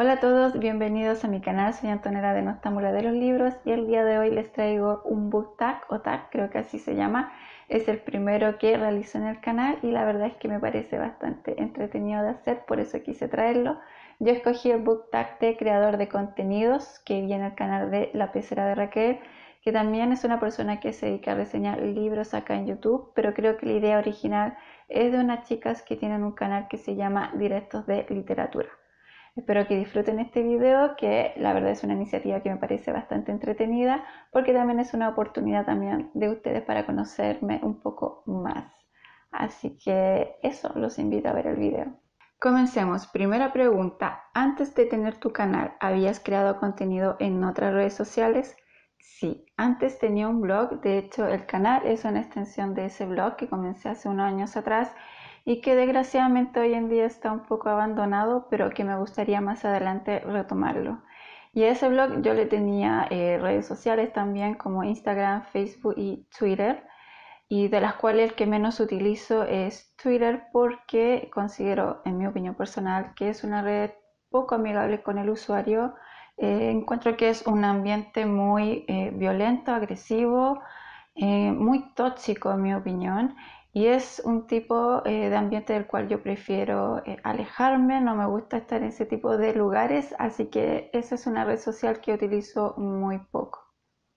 Hola a todos, bienvenidos a mi canal, soy antonera de Nostámula de los Libros y el día de hoy les traigo un book tag o tag, creo que así se llama, es el primero que realizo en el canal y la verdad es que me parece bastante entretenido de hacer, por eso quise traerlo. Yo escogí el Book creador de contenidos, que viene al canal de La Pecera de Raquel, que también es una persona que se dedica a reseñar libros acá en YouTube, pero creo que la idea original es de unas chicas que tienen un canal que se llama Directos de Literatura. Espero que disfruten este video, que la verdad es una iniciativa que me parece bastante entretenida, porque también es una oportunidad también de ustedes para conocerme un poco más. Así que eso, los invito a ver el video. Comencemos. Primera pregunta. Antes de tener tu canal, ¿habías creado contenido en otras redes sociales? Sí, antes tenía un blog, de hecho el canal es una extensión de ese blog que comencé hace unos años atrás y que desgraciadamente hoy en día está un poco abandonado, pero que me gustaría más adelante retomarlo. Y a ese blog yo le tenía eh, redes sociales también como Instagram, Facebook y Twitter y de las cuales el que menos utilizo es Twitter porque considero, en mi opinión personal, que es una red poco amigable con el usuario. Eh, encuentro que es un ambiente muy eh, violento, agresivo, eh, muy tóxico, en mi opinión, y es un tipo de ambiente del cual yo prefiero alejarme, no me gusta estar en ese tipo de lugares, así que esa es una red social que utilizo muy poco.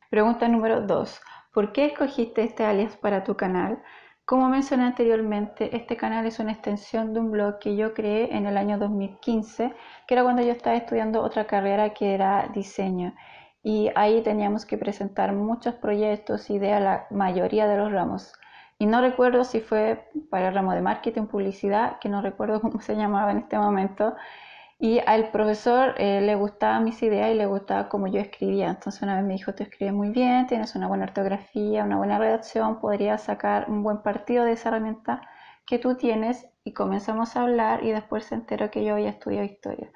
Pregunta número 2 por qué escogiste este alias para tu canal. Como mencioné anteriormente, este canal es una extensión de un blog que yo creé en el año 2015, que era cuando yo estaba estudiando otra carrera que era diseño. Y ahí teníamos que presentar muchos proyectos, y ideas, la mayoría de los ramos. Y no recuerdo si fue para el ramo de marketing, publicidad, que no recuerdo cómo se llamaba en este momento, y al profesor eh, le gustaban mis ideas y le gustaba como yo escribía. Entonces una vez me dijo, tú escribes muy bien, tienes una buena ortografía, una buena redacción, podrías sacar un buen partido de esa herramienta que tú tienes. Y comenzamos a hablar y después se enteró que yo había estudiado historia.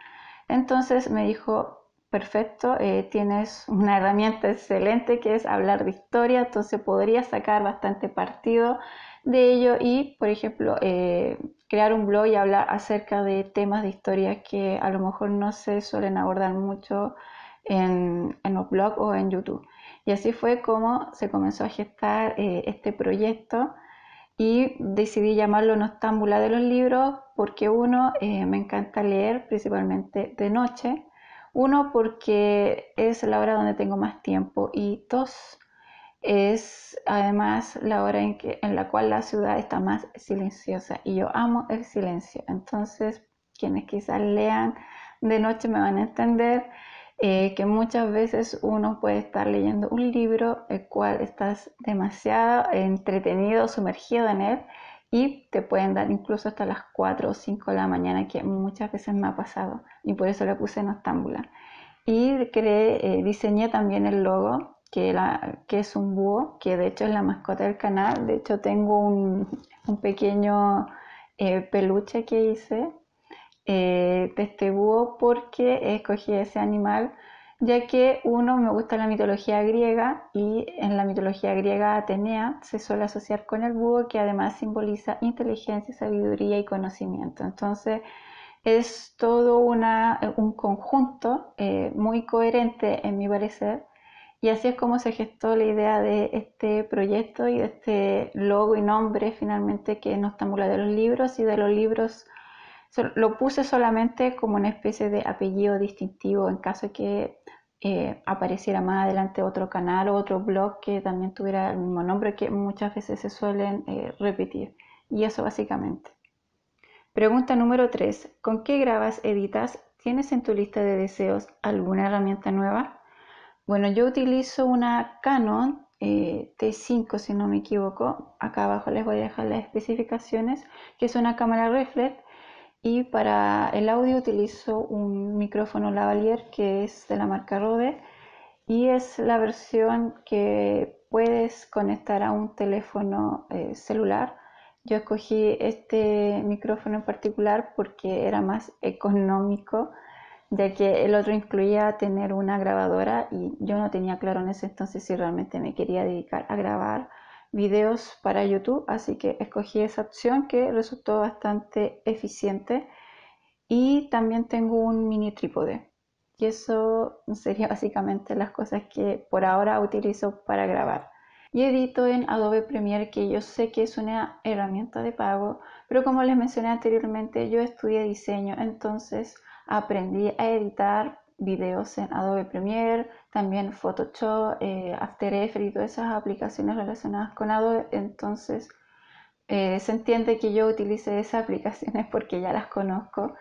Entonces me dijo, perfecto, eh, tienes una herramienta excelente que es hablar de historia, entonces podría sacar bastante partido de ello y, por ejemplo, eh, crear un blog y hablar acerca de temas de historias que a lo mejor no se suelen abordar mucho en, en los blogs o en YouTube. Y así fue como se comenzó a gestar eh, este proyecto y decidí llamarlo Nostámbula de los libros porque uno, eh, me encanta leer principalmente de noche, uno porque es la hora donde tengo más tiempo y dos, es además la hora en, que, en la cual la ciudad está más silenciosa y yo amo el silencio. Entonces, quienes quizás lean de noche me van a entender eh, que muchas veces uno puede estar leyendo un libro el cual estás demasiado entretenido, sumergido en él y te pueden dar incluso hasta las 4 o 5 de la mañana que muchas veces me ha pasado y por eso lo puse en Octámbula. Y creé, eh, diseñé también el logo que, es un búho, que de hecho es la mascota del canal. De hecho tengo un, pequeño eh, peluche que hice eh, de este búho porque escogí ese animal ya que uno me gusta la mitología griega y en la mitología griega Atenea se suele asociar con el búho que además simboliza inteligencia, sabiduría y conocimiento. Entonces es todo una, un conjunto eh, muy coherente en mi parecer y así es como se gestó la idea de este proyecto y de este logo y nombre finalmente que nos tamula de los libros y de los libros lo puse solamente como una especie de apellido distintivo en caso que eh, apareciera más adelante otro canal o otro blog que también tuviera el mismo nombre que muchas veces se suelen eh, repetir. Y eso básicamente. Pregunta número 3. ¿Con qué grabas, editas? ¿Tienes en tu lista de deseos alguna herramienta nueva? Bueno, yo utilizo una Canon eh, T5 si no me equivoco. Acá abajo les voy a dejar las especificaciones, que es una cámara reflex. Y para el audio utilizo un micrófono lavalier que es de la marca Rode y es la versión que puedes conectar a un teléfono eh, celular. Yo escogí este micrófono en particular porque era más económico de que el otro incluía tener una grabadora y yo no tenía claro en ese entonces si realmente me quería dedicar a grabar videos para YouTube, así que escogí esa opción que resultó bastante eficiente y también tengo un mini trípode y eso sería básicamente las cosas que por ahora utilizo para grabar y edito en Adobe Premiere que yo sé que es una herramienta de pago pero como les mencioné anteriormente yo estudié diseño entonces Aprendí a editar videos en Adobe Premiere, también Photoshop, eh, After Effects y todas esas aplicaciones relacionadas con Adobe. Entonces eh, se entiende que yo utilice esas aplicaciones porque ya las conozco.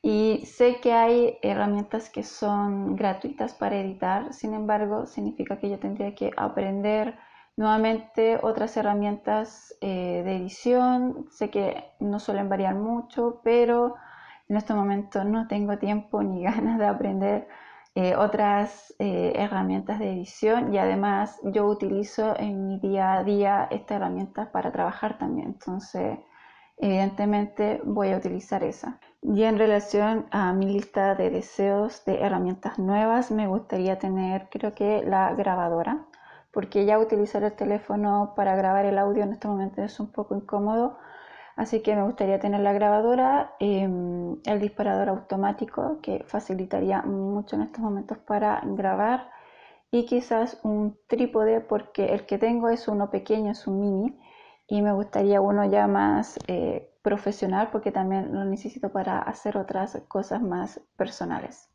Y sé que hay herramientas que son gratuitas para editar, sin embargo, significa que yo tendría que aprender nuevamente otras herramientas eh, de edición. Sé que no suelen variar mucho, pero en este momento no tengo tiempo ni ganas de aprender eh, otras eh, herramientas de edición y además yo utilizo en mi día a día esta herramienta para trabajar también. Entonces, evidentemente voy a utilizar esa. Y en relación a mi lista de deseos de herramientas nuevas, me gustaría tener creo que la grabadora, porque ya utilizar el teléfono para grabar el audio en este momento es un poco incómodo Así que me gustaría tener la grabadora, em, el disparador automático que facilitaría mucho en estos momentos para grabar y quizás un trípode porque el que tengo es uno pequeño, es un mini y me gustaría uno ya más eh, profesional porque también lo necesito para hacer otras cosas más personales.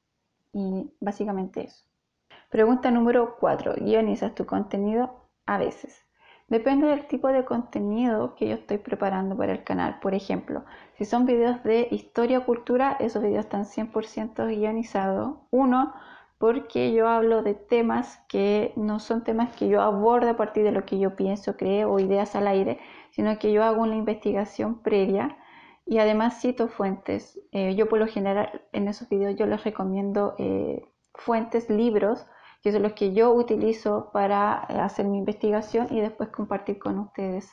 Y básicamente eso. Pregunta número 4. ¿Guionizas tu contenido? A veces. Depende del tipo de contenido que yo estoy preparando para el canal. Por ejemplo, si son videos de historia o cultura, esos videos están 100% guionizados. Uno, porque yo hablo de temas que no son temas que yo abordo a partir de lo que yo pienso, creo o ideas al aire, sino que yo hago una investigación previa y además cito fuentes. Eh, yo por lo general en esos videos yo les recomiendo eh, fuentes, libros que son los que yo utilizo para eh, hacer mi investigación y después compartir con ustedes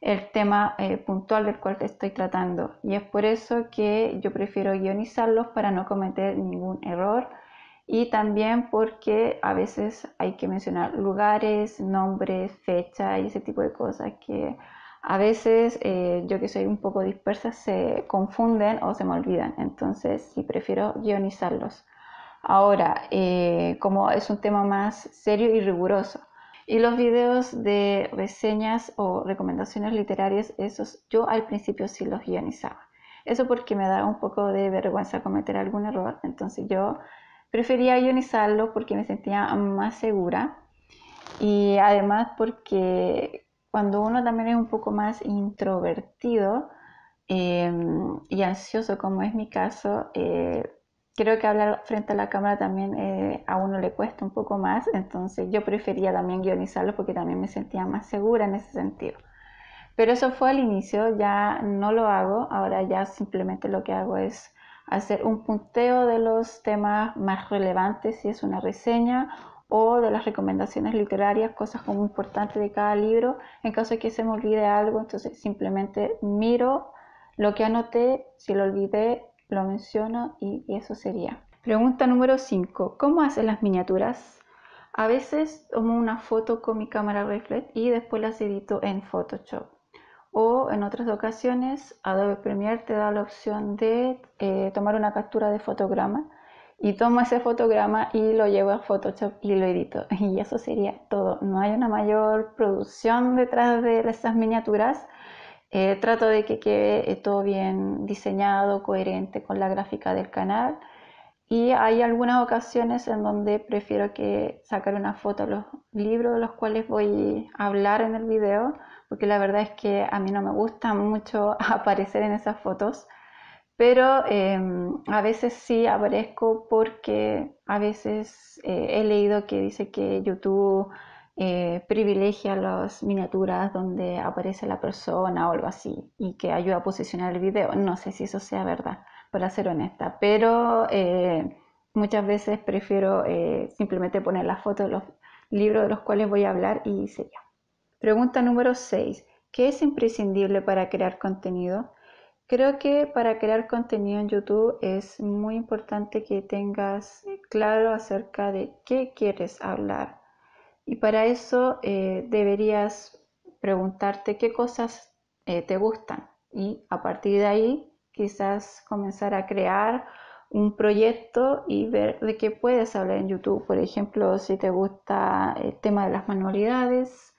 el tema eh, puntual del cual estoy tratando. Y es por eso que yo prefiero guionizarlos para no cometer ningún error y también porque a veces hay que mencionar lugares, nombres, fechas y ese tipo de cosas que a veces eh, yo que soy un poco dispersa se confunden o se me olvidan. Entonces sí prefiero guionizarlos. Ahora, eh, como es un tema más serio y riguroso. Y los videos de reseñas o recomendaciones literarias, esos yo al principio sí los guionizaba. Eso porque me daba un poco de vergüenza cometer algún error, entonces yo prefería ionizarlo porque me sentía más segura y además porque cuando uno también es un poco más introvertido em, y ansioso como es mi caso, eh, creo que hablar frente a la cámara también eh, a uno le cuesta un poco más, entonces yo prefería también guionizarlo porque también me sentía más segura en ese sentido. Pero eso fue al inicio, ya no lo hago, ahora ya simplemente lo que hago es hacer un punteo de los temas más relevantes, si es una reseña o de las recomendaciones literarias, cosas como importantes de cada libro. En caso de que se me olvide algo, entonces simplemente miro lo que anoté, si lo olvidé, lo menciono y eso sería. Pregunta número 5. ¿Cómo hacen las miniaturas? A veces tomo una foto con mi cámara reflex y después las edito en Photoshop. O en otras ocasiones Adobe Premiere te da la opción de eh, tomar una captura de fotograma y tomo ese fotograma y lo llevo a Photoshop y lo edito. Y eso sería todo. No hay una mayor producción detrás de esas miniaturas eh, trato de que quede eh, todo bien diseñado, coherente con la gráfica del canal. Y hay algunas ocasiones en donde prefiero que sacar una foto de los libros de los cuales voy a hablar en el video, porque la verdad es que a mí no me gusta mucho aparecer en esas fotos, pero em, a veces sí aparezco porque a veces eh, he leído que dice que YouTube eh, privilegia las miniaturas donde aparece la persona o algo así y que ayuda a posicionar el video. No sé si eso sea verdad, para ser honesta, pero eh, muchas veces prefiero eh, simplemente poner la foto de los libros de los cuales voy a hablar y sería. Pregunta número 6. ¿Qué es imprescindible para crear contenido? Creo que para crear contenido en YouTube es muy importante que tengas claro acerca de qué quieres hablar y para eso eh, deberías preguntarte qué cosas eh, te gustan y a partir de ahí quizás comenzar a crear un proyecto y ver de qué puedes hablar en YouTube. Por ejemplo, si te gusta el tema de las manualidades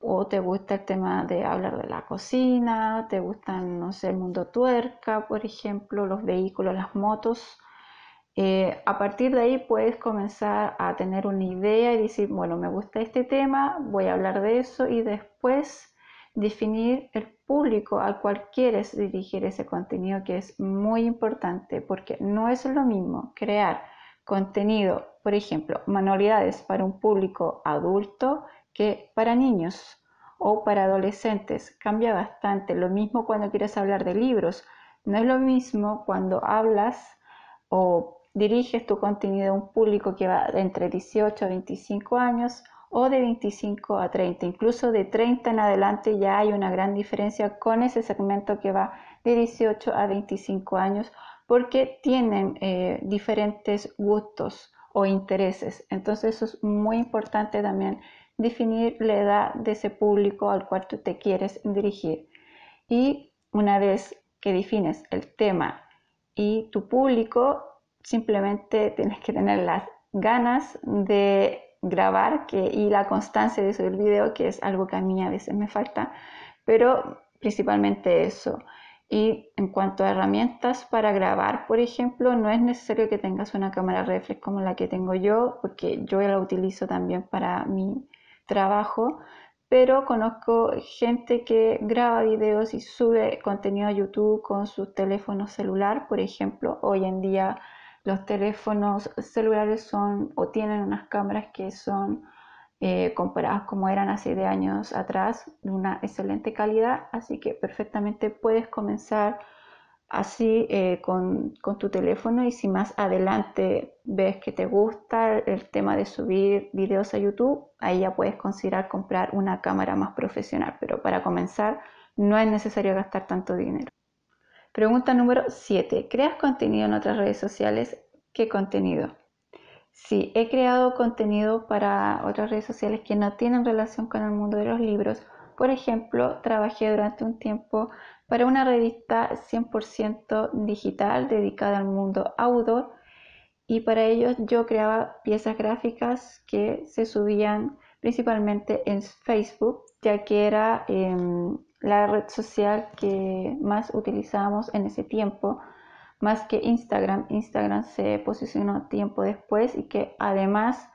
o te gusta el tema de hablar de la cocina, te gustan, no sé, el mundo tuerca, por ejemplo, los vehículos, las motos. Eh, a partir de ahí puedes comenzar a tener una idea y decir, bueno, me gusta este tema, voy a hablar de eso y después definir el público al cual quieres dirigir ese contenido que es muy importante porque no es lo mismo crear contenido, por ejemplo, manualidades para un público adulto que para niños o para adolescentes. Cambia bastante. Lo mismo cuando quieres hablar de libros. No es lo mismo cuando hablas o diriges tu contenido a un público que va entre 18 a 25 años o de 25 a 30. Incluso de 30 en adelante ya hay una gran diferencia con ese segmento que va de 18 a 25 años porque tienen eh, diferentes gustos o intereses. Entonces es muy importante también definir la edad de ese público al cual tú te quieres dirigir. Y una vez que defines el tema y tu público, Simplemente tienes que tener las ganas de grabar que, y la constancia de subir video, que es algo que a mí a veces me falta, pero principalmente eso. Y en cuanto a herramientas para grabar, por ejemplo, no es necesario que tengas una cámara reflex como la que tengo yo, porque yo la utilizo también para mi trabajo, pero conozco gente que graba videos y sube contenido a YouTube con su teléfono celular, por ejemplo, hoy en día los teléfonos celulares son o tienen unas cámaras que son eh, comparadas como eran hace de años atrás, de una excelente calidad, así que perfectamente puedes comenzar así eh, con, con, tu teléfono y si más adelante ves que te gusta el tema de subir videos a YouTube, ahí ya puedes considerar comprar una cámara más profesional, pero para comenzar no es necesario gastar tanto dinero. Pregunta número 7. ¿Creas contenido en otras redes sociales? ¿Qué contenido? Sí, he creado contenido para otras redes sociales que no tienen relación con el mundo de los libros. Por ejemplo, trabajé durante un tiempo para una revista 100% digital dedicada al mundo audio y para ellos yo creaba piezas gráficas que se subían principalmente en Facebook, ya que era em, la red social que más utilizamos en ese tiempo, más que Instagram. Instagram se posicionó tiempo después y que además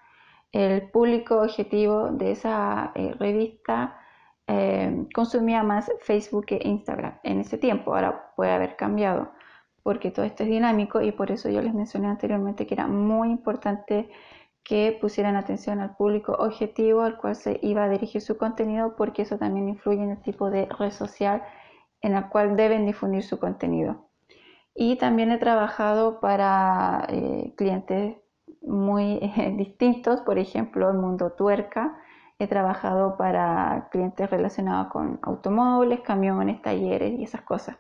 el público objetivo de esa eh, revista eh, consumía más Facebook que Instagram en ese tiempo. Ahora puede haber cambiado porque todo esto es dinámico y por eso yo les mencioné anteriormente que era muy importante que pusieran atención al público objetivo al cual se iba a dirigir su contenido, porque eso también influye en el tipo de red social en la cual deben difundir su contenido. Y también he trabajado para eh, clientes muy eh, distintos, por ejemplo, el mundo tuerca. He trabajado para clientes relacionados con automóviles, camiones, talleres y esas cosas.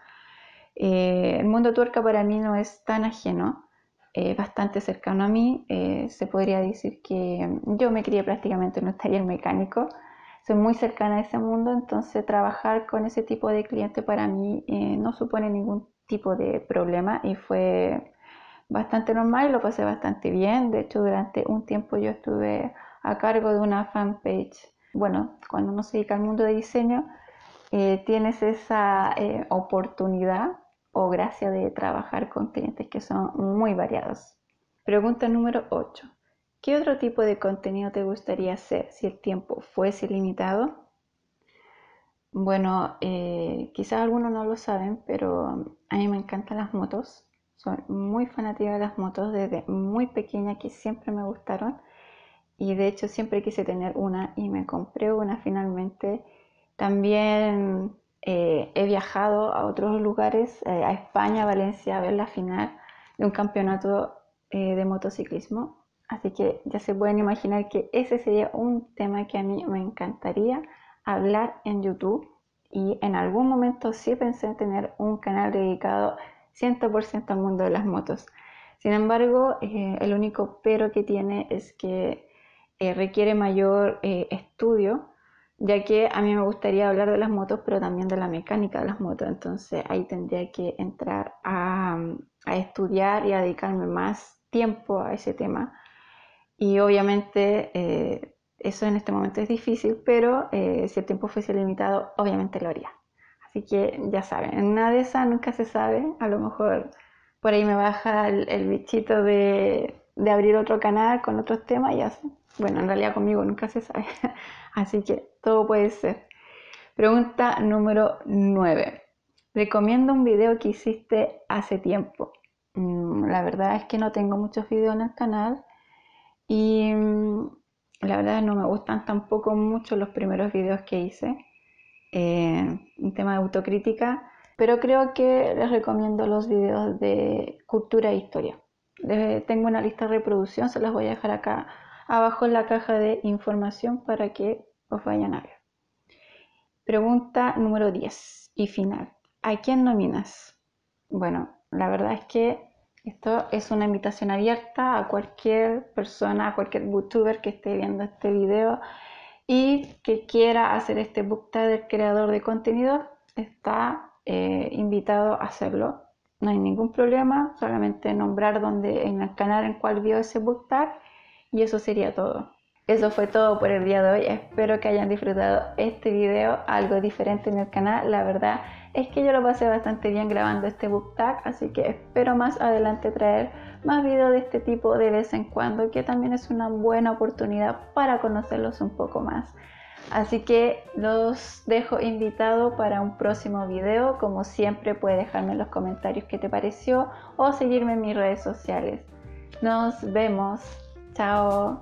Eh, el mundo tuerca para mí no es tan ajeno eh, bastante cercano a mí. Eh, se podría decir que yo me crié prácticamente en un taller mecánico. Soy muy cercana a ese mundo, entonces trabajar con ese tipo de cliente para mí eh, no supone ningún tipo de problema y fue bastante normal lo pasé bastante bien. De hecho, durante un tiempo yo estuve a cargo de una fanpage. Bueno, cuando uno se dedica al mundo de diseño, tienes esa oportunidad o gracia de trabajar con clientes que son muy variados. Pregunta número 8. ¿Qué otro tipo de contenido te gustaría hacer si el tiempo fuese limitado Bueno, eh, quizás algunos no lo saben, pero a mí me encantan las motos. Soy muy fanática de las motos desde muy pequeña que siempre me gustaron y de hecho siempre quise tener una y me compré una finalmente. También eh, he viajado a otros lugares, eh, a España, a Valencia, a ver la final de un campeonato eh, de motociclismo. Así que ya se pueden imaginar que ese sería un tema que a mí me encantaría hablar en YouTube. Y en algún momento sí pensé en tener un canal dedicado 100% al mundo de las motos. Sin embargo, el único pero que tiene es que requiere mayor estudio ya que a mí me gustaría hablar de las motos, pero también de la mecánica de las motos, entonces ahí tendría que entrar a, estudiar y a dedicarme más tiempo a ese tema. Y obviamente eh, eso en este momento es difícil, pero eh, si el tiempo fuese limitado, obviamente lo haría. Así que ya saben, nada de esas nunca se sabe, a lo mejor por ahí me baja el, bichito de, abrir otro canal con otros temas y así. Bueno, en realidad conmigo nunca se sabe, así que todo puede ser. Pregunta número 9. Recomiendo un video que hiciste hace tiempo. Mm, la verdad es que no tengo muchos videos en el canal y mm, la verdad no me gustan tampoco mucho los primeros videos que hice. Eh, un tema de autocrítica, pero creo que les recomiendo los videos de cultura e historia. tengo una lista de reproducción, se las voy a dejar acá abajo en la caja de información para que os vayan a ver. Pregunta número 10 y final. ¿A quién nominas? Bueno, la verdad es que esto es una invitación abierta a cualquier persona, a cualquier youtuber que esté viendo este video y que quiera hacer este booktag del creador de contenido, está eh, invitado a hacerlo. No hay ningún problema, solamente nombrar dónde en el canal en cual vio ese booktag y eso sería todo. Eso fue todo por el día de hoy. Espero que hayan disfrutado este video, algo diferente en el canal. La verdad es que yo lo pasé bastante bien grabando este book tag, así que espero más adelante traer más videos de este tipo de vez en cuando, que también es una buena oportunidad para conocerlos un poco más. Así que los dejo invitado para un próximo video. Como siempre, puedes dejarme en los comentarios qué te pareció o seguirme en mis redes sociales. Nos vemos. Chao.